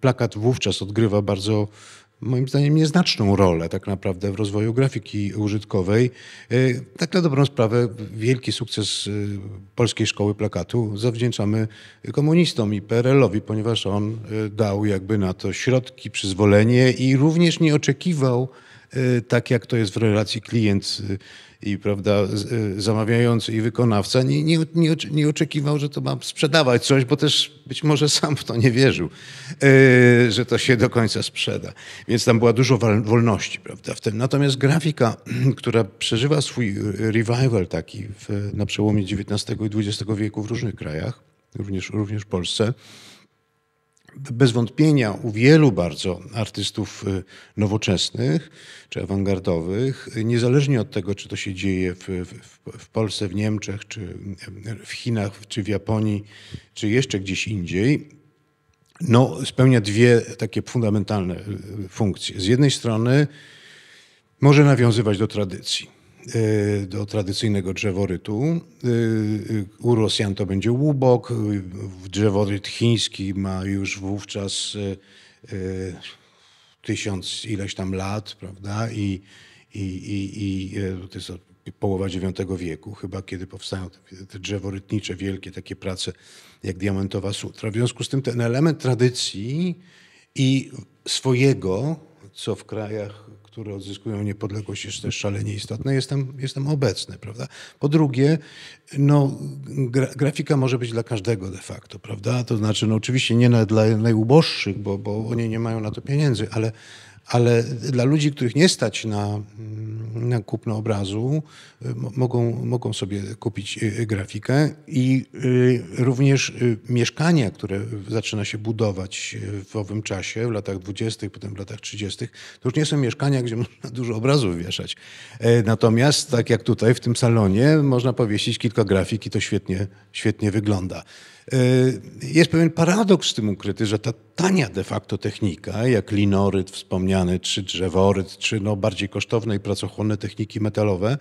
Speaker 3: Plakat wówczas odgrywa bardzo moim zdaniem nieznaczną rolę tak naprawdę w rozwoju grafiki użytkowej. E, tak na dobrą sprawę wielki sukces e, polskiej szkoły plakatu zawdzięczamy komunistom i PRL-owi, ponieważ on e, dał jakby na to środki, przyzwolenie i również nie oczekiwał, tak jak to jest w relacji klient i prawda, y, zamawiający i wykonawca nie, nie, nie, nie oczekiwał, że to ma sprzedawać coś, bo też być może sam w to nie wierzył, y, że to się do końca sprzeda. Więc tam była dużo wolności prawda, w tym. Natomiast grafika, która przeżywa swój y, revival taki w, na przełomie XIX i XX wieku w różnych krajach, również, również w Polsce, bez wątpienia u wielu bardzo artystów y, nowoczesnych czy awangardowych, niezależnie od tego, czy to się dzieje w, w, w, Polsce, w Niemczech, czy w Chinach, czy w Japonii, czy jeszcze gdzieś indziej, no, spełnia dwie takie fundamentalne y, funkcje. Z jednej strony może nawiązywać do tradycji. Y, do tradycyjnego drzeworytu. Y, y, u Rosjan to będzie łubok. Drzeworyt chiński ma już wówczas tysiąc ileś tam lat, prawda? I, i, i, i to jest połowa IX wieku, chyba kiedy powstają te drzeworytnicze wielkie takie prace jak Diamentowa Sutra. W związku z tym ten element tradycji i swojego, co w krajach które odzyskują niepodległość, jest też szalenie istotne. Jestem, jestem obecny, prawda? Po drugie, no, gra, grafika może być dla każdego de facto, prawda? To znaczy, no oczywiście nie dla najuboższych, bo, bo oni nie mają na to pieniędzy, ale ale dla ludzi, których nie stać na, mm, na kupno obrazu, y, mogą, mogą sobie kupić y, y, grafikę i również mieszkania, które zaczyna się budować w owym czasie, w latach 20., potem w latach 30., to już nie są mieszkania, gdzie można dużo obrazów wieszać. E, natomiast, tak jak tutaj w tym salonie, można powiesić kilka grafik i to świetnie, świetnie wygląda. E, jest pewien paradoks z tym ukryty, że ta tania de facto technika, jak linoryt wspomniany, czy drzeworyt, czy no bardziej kosztowne i pracochłonne techniki metalowe,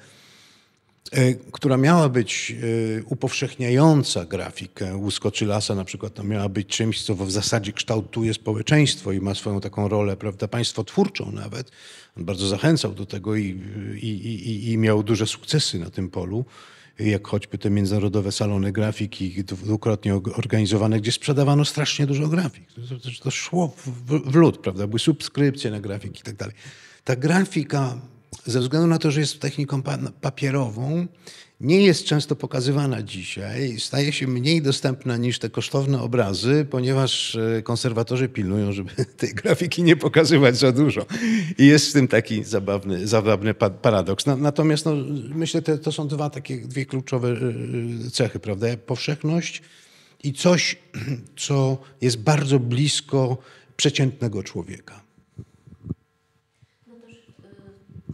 Speaker 3: e, która miała być e, upowszechniająca grafikę Łuskoczylasa na przykład, no miała być czymś, co w zasadzie kształtuje społeczeństwo i ma swoją taką rolę, prawda, państwotwórczą nawet. On bardzo zachęcał do tego i, i, i, i miał duże sukcesy na tym polu jak choćby te międzynarodowe salony grafiki, dwukrotnie organizowane, gdzie sprzedawano strasznie dużo grafik. To, to szło w, w lód, prawda? Były subskrypcje na grafiki i tak dalej. Ta grafika, ze względu na to, że jest techniką papierową, nie jest często pokazywana dzisiaj, staje się mniej dostępna niż te kosztowne obrazy, ponieważ e, konserwatorzy pilnują, żeby tej grafiki nie pokazywać za dużo. I jest w tym taki zabawny, zabawny paradoks. Natomiast no, myślę, że to są dwa takie, dwie kluczowe e, e, cechy, prawda? Powszechność i coś, co jest bardzo blisko przeciętnego człowieka.
Speaker 4: No też,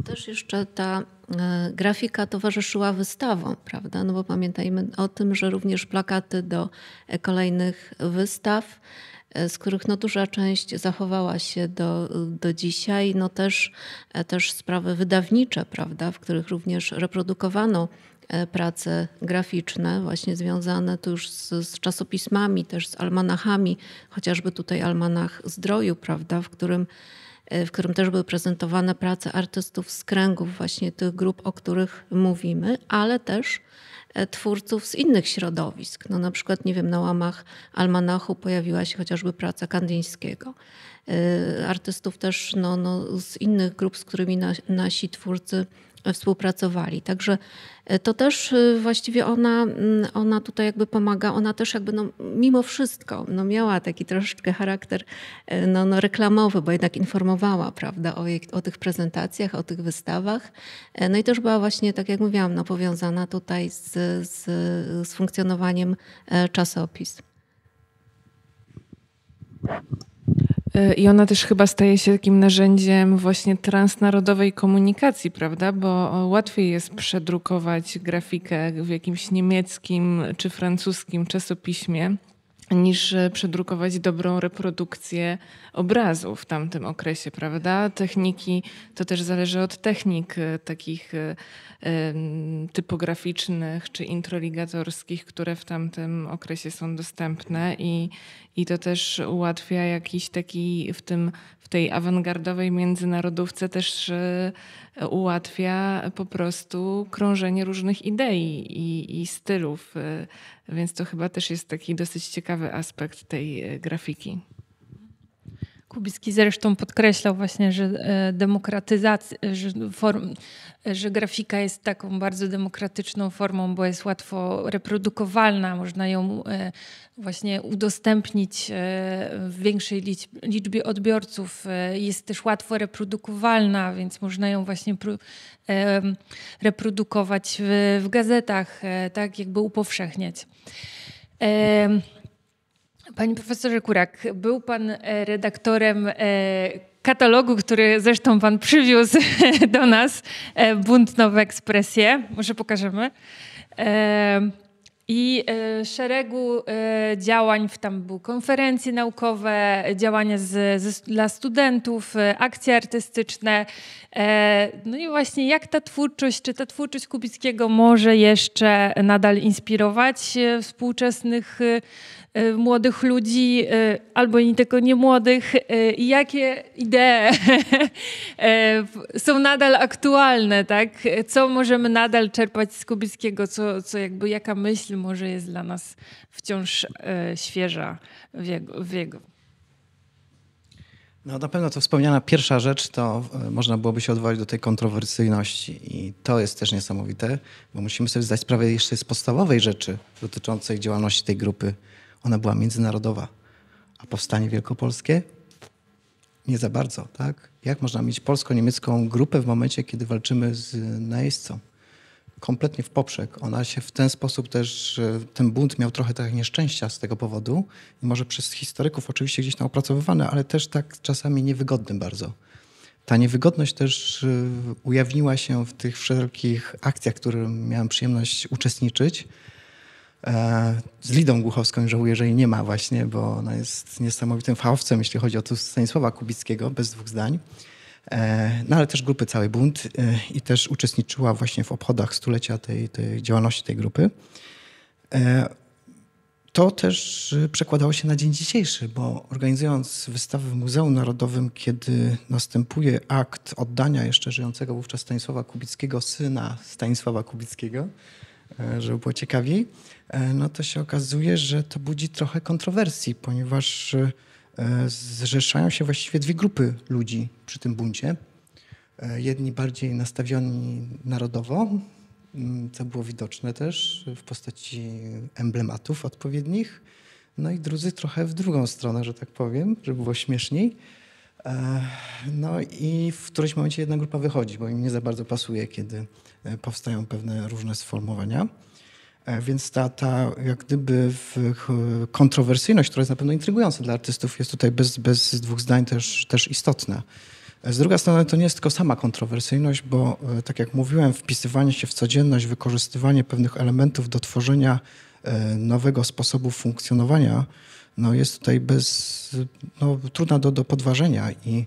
Speaker 4: też jeszcze ta E, grafika towarzyszyła wystawom, prawda? No bo pamiętajmy o tym, że również plakaty do e, kolejnych wystaw, e, z których no duża część zachowała się do, do dzisiaj, no też, też sprawy wydawnicze, prawda? W których również reprodukowano prace graficzne, właśnie związane tu już z, z, czasopismami, też z almanachami, chociażby tutaj almanach zdroju, prawda, w którym E, w którym też były prezentowane prace artystów z kręgów właśnie tych grup, o których mówimy, ale też e, twórców z innych środowisk. No na przykład, nie wiem, na łamach Almanachu pojawiła się chociażby praca Kandyńskiego. E, artystów też no, no, z innych grup, z którymi nasi twórcy współpracowali. Także e, to też e, właściwie ona, mm, ona tutaj jakby pomaga, ona też jakby no, mimo wszystko no, miała taki troszeczkę charakter e, no, no, reklamowy, bo jednak informowała prawda, o, jej, o tych prezentacjach, o tych wystawach. No i też była właśnie, tak jak mówiłam, no, powiązana tutaj z, z, z funkcjonowaniem czasopism. I ona
Speaker 2: też chyba staje się takim narzędziem właśnie transnarodowej komunikacji, prawda? Bo łatwiej jest przedrukować grafikę w jakimś niemieckim czy francuskim czasopiśmie niż e, przedrukować dobrą reprodukcję obrazu w tamtym okresie, prawda? Techniki, to też zależy od technik e, takich e, typograficznych czy introligatorskich, które w tamtym okresie są dostępne i, i to też ułatwia jakiś taki w tym w tej awangardowej międzynarodówce też ułatwia po prostu krążenie różnych idei i, i stylów. Więc to chyba też jest taki dosyć ciekawy aspekt tej e, grafiki.
Speaker 1: Kubicki zresztą podkreślał właśnie, że e, demokratyzacja, że, form, że grafika jest taką bardzo demokratyczną formą, bo jest łatwo reprodukowalna, można ją e, właśnie udostępnić e, w większej liczbie odbiorców. Jest też łatwo reprodukowalna, więc można ją właśnie reprodukować w gazetach, tak jakby upowszechniać. Panie profesorze Kurak, był pan e, redaktorem e, katalogu, który zresztą pan przywiózł do nas, e, Bunt Nowe Ekspresje. Może pokażemy i e, szeregu e, działań, w tam były konferencje naukowe, działania z, z, dla studentów, e, akcje artystyczne. No i właśnie jak ta twórczość, czy ta twórczość Kubickiego może jeszcze nadal inspirować współczesnych młodych ludzi, albo i tylko nie młodych, i jakie idee są nadal aktualne, tak? Co możemy nadal czerpać z Kubickiego, co, co jakby, jaka myśl może jest dla nas wciąż e, świeża w jego, w jego.
Speaker 5: No, na pewno to wspomniana pierwsza rzecz, to e, można byłoby się odwołać do tej kontrowersyjności i to jest też niesamowite, bo musimy sobie zdać sprawę jeszcze z podstawowej rzeczy dotyczącej działalności tej grupy. Ona była międzynarodowa, a powstanie wielkopolskie nie za bardzo, tak? Jak można mieć polsko-niemiecką grupę w momencie, kiedy walczymy z najeźdźcą? kompletnie w poprzek. Ona się w ten sposób też, ten bunt miał trochę tak nieszczęścia z tego powodu i może przez historyków oczywiście gdzieś tam opracowywane, ale też tak czasami niewygodny bardzo. Ta niewygodność też y, ujawniła się w tych wszelkich akcjach, których miałem przyjemność uczestniczyć. E, z Lidą Głuchowską żałuję, że jej nie ma właśnie, bo ona jest niesamowitym fałowcem, jeśli chodzi o to Stanisława Kubickiego, bez dwóch zdań. E, no ale też grupy Cały Bunt e, i też uczestniczyła właśnie w obchodach stulecia tej, tej działalności tej grupy. E, to też przekładało się na dzień dzisiejszy, bo organizując wystawę w Muzeum Narodowym, kiedy następuje akt oddania jeszcze żyjącego wówczas Stanisława Kubickiego, syna Stanisława Kubickiego, żeby było ciekawiej, no to się okazuje, że to budzi trochę kontrowersji, ponieważ E, zrzeszają się właściwie dwie grupy ludzi przy tym buncie. E, jedni bardziej nastawioni narodowo, mm, co było widoczne też w postaci emblematów odpowiednich, no i drudzy trochę w drugą stronę, że tak powiem, żeby było śmieszniej. E, no i w którymś momencie jedna grupa wychodzi, bo im nie za bardzo pasuje, kiedy powstają pewne różne sformułowania. E, więc ta, ta jak gdyby kontrowersyjność, która jest na pewno intrygująca dla artystów, jest tutaj bez, bez dwóch zdań też, też istotna. E, z drugiej strony to nie jest tylko sama kontrowersyjność, bo e, tak jak mówiłem, wpisywanie się w codzienność, wykorzystywanie pewnych elementów do tworzenia nowego sposobu funkcjonowania no jest tutaj bez, no, trudna do, do podważenia i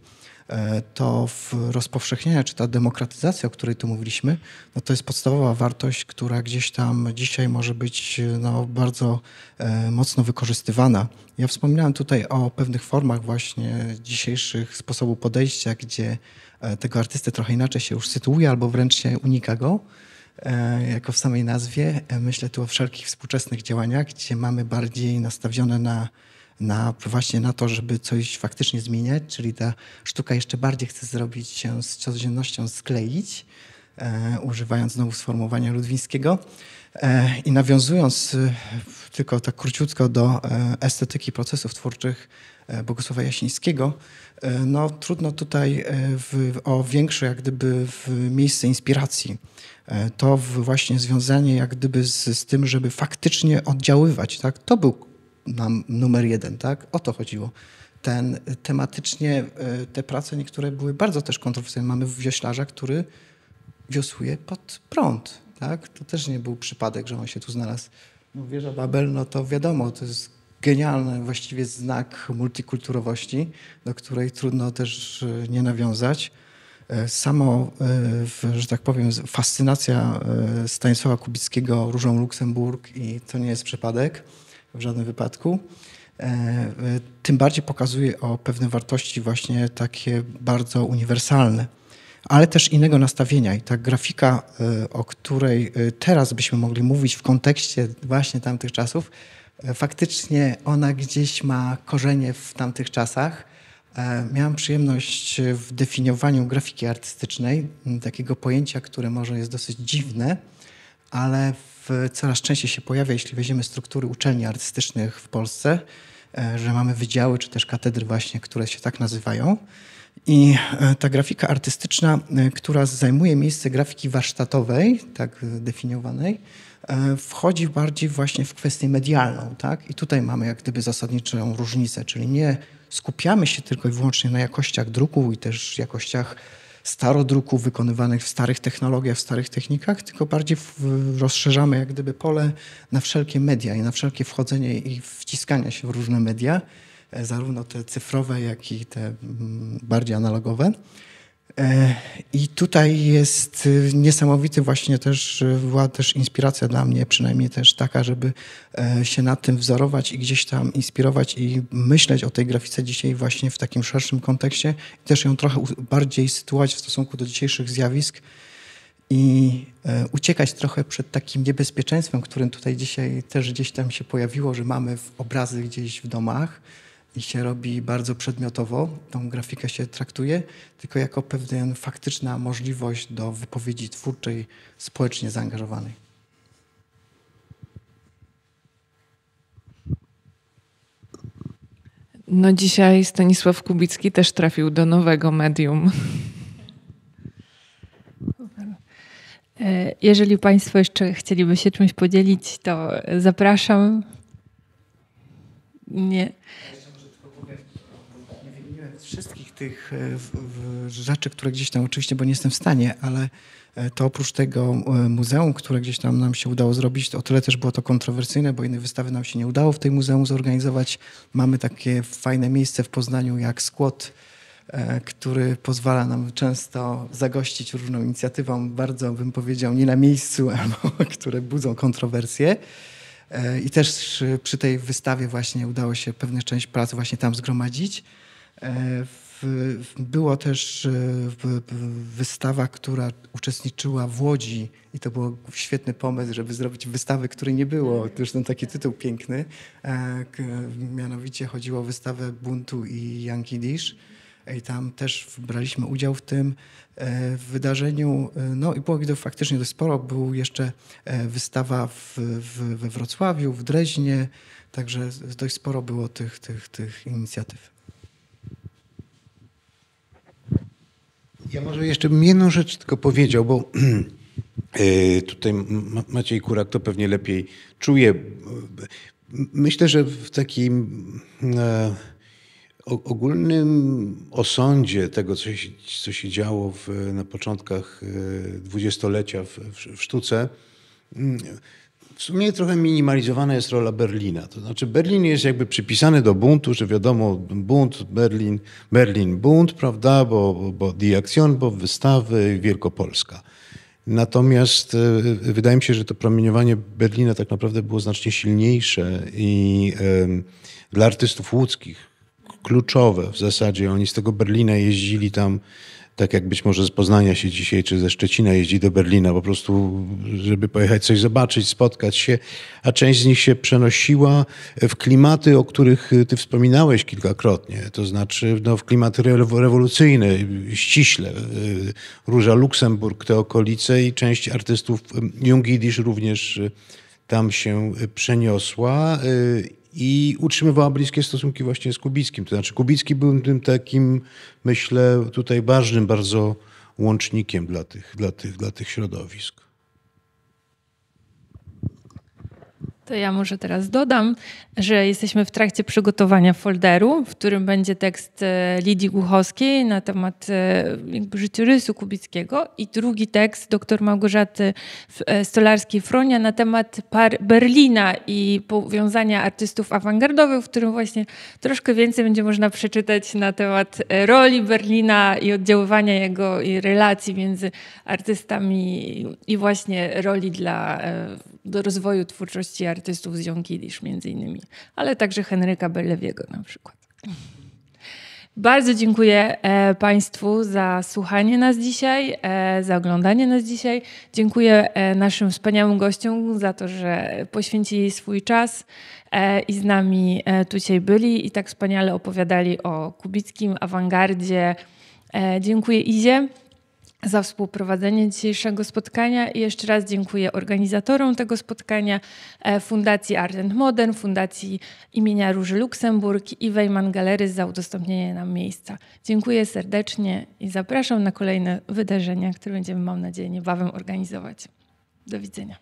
Speaker 5: E, to rozpowszechnienie, czy ta demokratyzacja, o której tu mówiliśmy, no to jest podstawowa wartość, która gdzieś tam dzisiaj może być no, bardzo e, mocno wykorzystywana. Ja wspominałem tutaj o pewnych formach właśnie dzisiejszych sposobu podejścia, gdzie e, tego artysty trochę inaczej się już sytuuje albo wręcz się unika go jako w samej nazwie. Myślę tu o wszelkich współczesnych działaniach, gdzie mamy bardziej nastawione na na, właśnie na to, żeby coś faktycznie zmieniać, czyli ta sztuka jeszcze bardziej chce zrobić się z codziennością, skleić, e, używając znowu sformułowania Ludwińskiego. E, I nawiązując e, tylko tak króciutko do e, estetyki procesów twórczych e, Bogusława Jasińskiego, e, no trudno tutaj w, o większe jak gdyby miejsce inspiracji. To właśnie związanie jak gdyby z, z tym, żeby faktycznie oddziaływać. Tak? To był mam numer jeden, tak? O to chodziło. Ten, tematycznie e, te prace niektóre były bardzo też kontrowersyjne. Mamy wioślarza, który wiosłuje pod prąd, tak? To też nie był przypadek, że on się tu znalazł. No, wieża Babel, no to wiadomo, to jest genialny właściwie znak multikulturowości, do której trudno też e, nie nawiązać. E, samo, że tak powiem, fascynacja Stanisława Kubickiego różą Luksemburg i to nie jest przypadek w żadnym wypadku. E, e, tym bardziej pokazuje o pewne wartości właśnie takie bardzo uniwersalne, ale też innego nastawienia. I ta grafika, e, o której teraz byśmy mogli mówić w kontekście właśnie tamtych czasów, faktycznie ona gdzieś ma korzenie w tamtych czasach. Miałam przyjemność w definiowaniu grafiki artystycznej, takiego pojęcia, które może jest dosyć dziwne, ale w, coraz częściej się pojawia, jeśli weźmiemy struktury uczelni artystycznych w Polsce, e, że mamy wydziały czy też katedry właśnie, które się tak nazywają. I e, ta grafika artystyczna, e, która zajmuje miejsce grafiki warsztatowej, tak definiowanej, wchodzi bardziej właśnie w kwestię medialną. Tak? I tutaj mamy jak gdyby zasadniczą różnicę, czyli nie skupiamy się tylko i wyłącznie na jakościach druku i też jakościach starodruków wykonywanych w starych technologiach, w starych technikach, tylko bardziej rozszerzamy jak gdyby pole na wszelkie media i na wszelkie wchodzenie i wciskania się w różne media, e, zarówno te cyfrowe, jak i te mm, bardziej analogowe. E, I tutaj jest y, niesamowity właśnie też, była też inspiracja dla mnie, przynajmniej też taka, żeby e, się na tym wzorować i gdzieś tam inspirować i myśleć o tej grafice dzisiaj właśnie w takim szerszym kontekście i też ją trochę bardziej sytuować w stosunku do dzisiejszych zjawisk i e, uciekać trochę przed takim niebezpieczeństwem, którym tutaj dzisiaj też gdzieś tam się pojawiło, że mamy obrazy gdzieś w domach, i się robi bardzo przedmiotowo. Tą grafikę się traktuje tylko jako pewna faktyczna możliwość do wypowiedzi twórczej, społecznie zaangażowanej.
Speaker 2: No dzisiaj Stanisław Kubicki też trafił do nowego medium.
Speaker 1: E, jeżeli Państwo jeszcze chcieliby się czymś podzielić, to zapraszam.
Speaker 5: Nie tych e, rzeczy, które gdzieś tam oczywiście, bo nie jestem w stanie, ale e, to oprócz tego e, muzeum, które gdzieś tam nam się udało zrobić, to o tyle też było to kontrowersyjne, bo inne wystawy nam się nie udało w tej muzeum zorganizować. Mamy takie fajne miejsce w Poznaniu jak Skłot, który pozwala nam często zagościć różną inicjatywą, bardzo bym powiedział nie na miejscu, albo które budzą kontrowersje. I też przy tej wystawie właśnie udało się pewną część pracy właśnie tam zgromadzić. Było też e, wystawa, która uczestniczyła w Łodzi i to był świetny pomysł, żeby zrobić wystawy, której nie było. Mhm. Zresztą taki tytuł piękny. E, mianowicie chodziło o wystawę Buntu i Yankee Dish i tam też braliśmy udział w tym e, wydarzeniu. No i było ich faktycznie dość sporo. Był jeszcze wystawa w, w, we Wrocławiu, w Dreźnie, także dość sporo było tych, tych, tych inicjatyw.
Speaker 3: Ja może jeszcze bym jedną rzecz tylko powiedział, bo e, tutaj Maciej Kurak to pewnie lepiej czuje. Myślę, że w takim e, ogólnym osądzie tego, co się, co się działo w, na początkach e, dwudziestolecia w, w, w sztuce, w sumie trochę minimalizowana jest rola Berlina. To znaczy Berlin jest jakby przypisany do buntu, że wiadomo, bunt, Berlin, Berlin, bunt, prawda, bo, bo Die Aktion, bo wystawy, Wielkopolska. Natomiast e, wydaje mi się, że to promieniowanie Berlina tak naprawdę było znacznie silniejsze i y, dla artystów łódzkich kluczowe w zasadzie. Oni z tego Berlina jeździli tam tak jak być może z Poznania się dzisiaj, czy ze Szczecina jeździ do Berlina, po prostu, żeby pojechać coś zobaczyć, spotkać się, a część z nich się przenosiła w klimaty, o których ty wspominałeś kilkakrotnie, to znaczy no, w klimaty rewolucyjne, ściśle. Y, Róża Luksemburg, te okolice i część artystów y, Jungidisz również y, tam się przeniosła i utrzymywała bliskie stosunki właśnie z Kubickim. To znaczy Kubicki był tym takim, myślę, tutaj ważnym bardzo łącznikiem dla tych, dla tych, dla tych środowisk.
Speaker 1: To ja może teraz dodam, że jesteśmy w trakcie przygotowania folderu, w którym będzie tekst e, Lidii Głuchowskiej na temat e, jakby życiorysu Kubickiego i drugi tekst dr Małgorzaty e, Stolarskiej-Fronia na temat par Berlina i powiązania artystów awangardowych, w którym właśnie troszkę więcej będzie można przeczytać na temat roli Berlina i oddziaływania jego i relacji między artystami i właśnie roli dla do rozwoju twórczości artystów artystów z Jonkidisz między innymi, ale także Henryka Bellewiego na przykład. Bardzo dziękuję e, Państwu za słuchanie nas dzisiaj, e, za oglądanie nas dzisiaj. Dziękuję e, naszym wspaniałym gościom za to, że poświęcili swój czas i z nami tu dzisiaj byli i tak wspaniale opowiadali o kubickim awangardzie. Dziękuję Izie za współprowadzenie dzisiejszego spotkania i jeszcze raz dziękuję organizatorom tego spotkania, e, Fundacji Art and Modern, Fundacji imienia Róży Luksemburg i Weyman Galery za udostępnienie nam miejsca. Dziękuję serdecznie i zapraszam na kolejne wydarzenia, które będziemy, mam nadzieję, niebawem organizować.
Speaker 4: Do widzenia.